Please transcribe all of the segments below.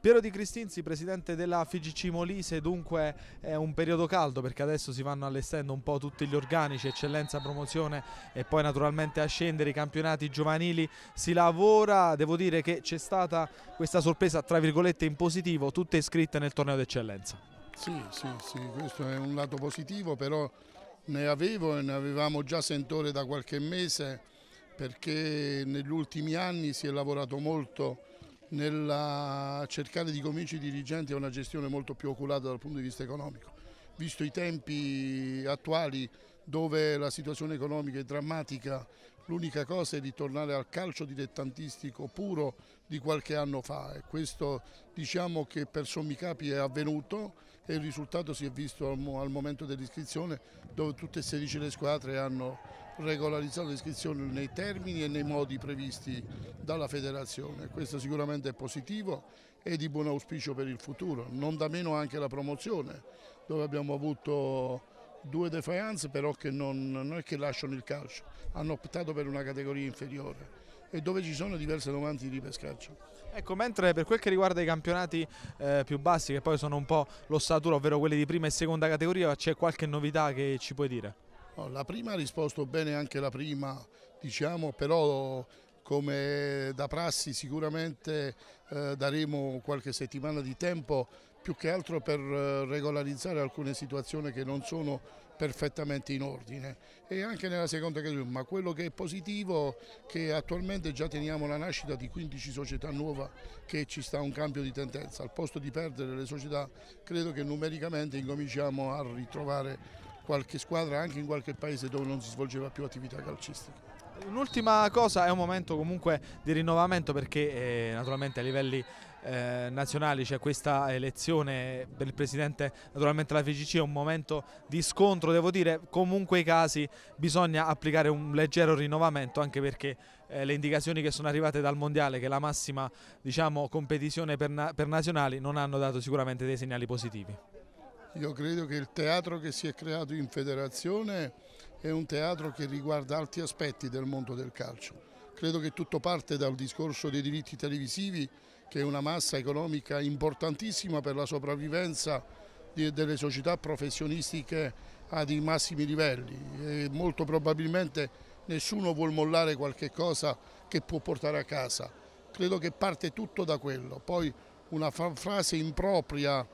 Piero Di Cristinzi, presidente della FGC Molise, dunque è un periodo caldo perché adesso si vanno allestendo un po' tutti gli organici, eccellenza, promozione e poi naturalmente a scendere i campionati giovanili si lavora, devo dire che c'è stata questa sorpresa tra virgolette in positivo, tutte iscritte nel torneo d'eccellenza. Sì, sì, sì, questo è un lato positivo, però ne avevo e ne avevamo già sentore da qualche mese perché negli ultimi anni si è lavorato molto nel cercare di convincere i dirigenti a una gestione molto più oculata dal punto di vista economico. Visto i tempi attuali dove la situazione economica è drammatica, l'unica cosa è ritornare al calcio dilettantistico puro di qualche anno fa e questo diciamo che per sommi capi è avvenuto e il risultato si è visto al, momento dell'iscrizione dove tutte e 16 le squadre hanno regolarizzato l'iscrizione nei termini e nei modi previsti dalla federazione. Questo sicuramente è positivo e di buon auspicio per il futuro, non da meno anche la promozione dove abbiamo avuto due defiance però che non, non è che lasciano il calcio, hanno optato per una categoria inferiore e dove ci sono diverse domande di pescaccio. Ecco, mentre per quel che riguarda i campionati eh, più bassi, che poi sono un po' l'ossatura, ovvero quelli di prima e seconda categoria, c'è qualche novità che ci puoi dire? La prima ha risposto bene anche la prima, diciamo, però come da prassi sicuramente eh, daremo qualche settimana di tempo più che altro per eh, regolarizzare alcune situazioni che non sono perfettamente in ordine e anche nella seconda categoria, ma quello che è positivo è che attualmente già teniamo la nascita di 15 società nuove che ci sta un cambio di tendenza, al posto di perdere le società credo che numericamente incominciamo a ritrovare qualche squadra anche in qualche paese dove non si svolgeva più attività calcistica. Un'ultima cosa, è un momento comunque di rinnovamento perché eh, naturalmente a livelli eh, nazionali c'è questa elezione per il presidente naturalmente la FCC è un momento di scontro devo dire comunque i casi bisogna applicare un leggero rinnovamento anche perché eh, le indicazioni che sono arrivate dal mondiale che è la massima diciamo, competizione per, na per nazionali non hanno dato sicuramente dei segnali positivi io credo che il teatro che si è creato in federazione è un teatro che riguarda altri aspetti del mondo del calcio. Credo che tutto parte dal discorso dei diritti televisivi, che è una massa economica importantissima per la sopravvivenza delle società professionistiche ai massimi livelli e molto probabilmente nessuno vuol mollare qualche cosa che può portare a casa. Credo che parte tutto da quello. Poi una frase impropria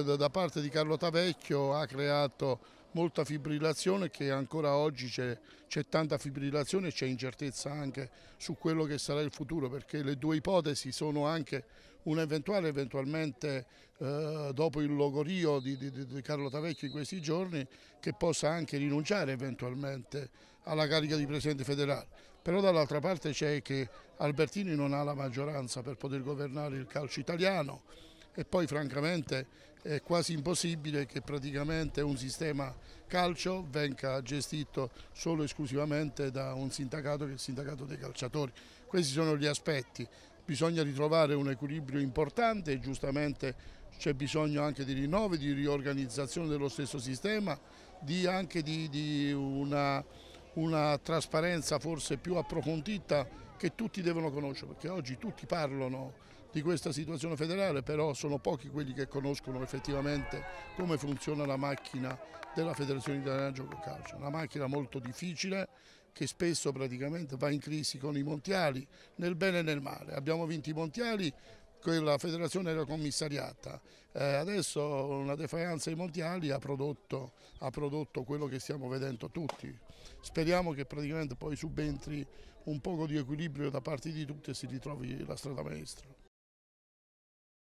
da parte di Carlo Tavecchio ha creato molta fibrillazione che ancora oggi c'è tanta fibrillazione e c'è incertezza anche su quello che sarà il futuro perché le due ipotesi sono anche un'eventuale eventualmente eh, dopo il logorio di, di, di Carlo Tavecchio in questi giorni che possa anche rinunciare eventualmente alla carica di Presidente federale però dall'altra parte c'è che Albertini non ha la maggioranza per poter governare il calcio italiano e poi francamente è quasi impossibile che praticamente un sistema calcio venga gestito solo e esclusivamente da un sindacato che è il sindacato dei calciatori. Questi sono gli aspetti, bisogna ritrovare un equilibrio importante e giustamente c'è bisogno anche di rinnovi, di riorganizzazione dello stesso sistema, di anche di, di una, una trasparenza forse più approfondita che tutti devono conoscere, perché oggi tutti parlano di questa situazione federale, però sono pochi quelli che conoscono effettivamente come funziona la macchina della Federazione Italiana Gioco Calcio, una macchina molto difficile che spesso praticamente va in crisi con i mondiali, nel bene e nel male. Abbiamo vinto i mondiali quella federazione era commissariata, eh, adesso una defaianza ai mondiali ha prodotto, ha prodotto, quello che stiamo vedendo tutti. Speriamo che praticamente poi subentri un poco di equilibrio da parte di tutti e si ritrovi la strada maestra.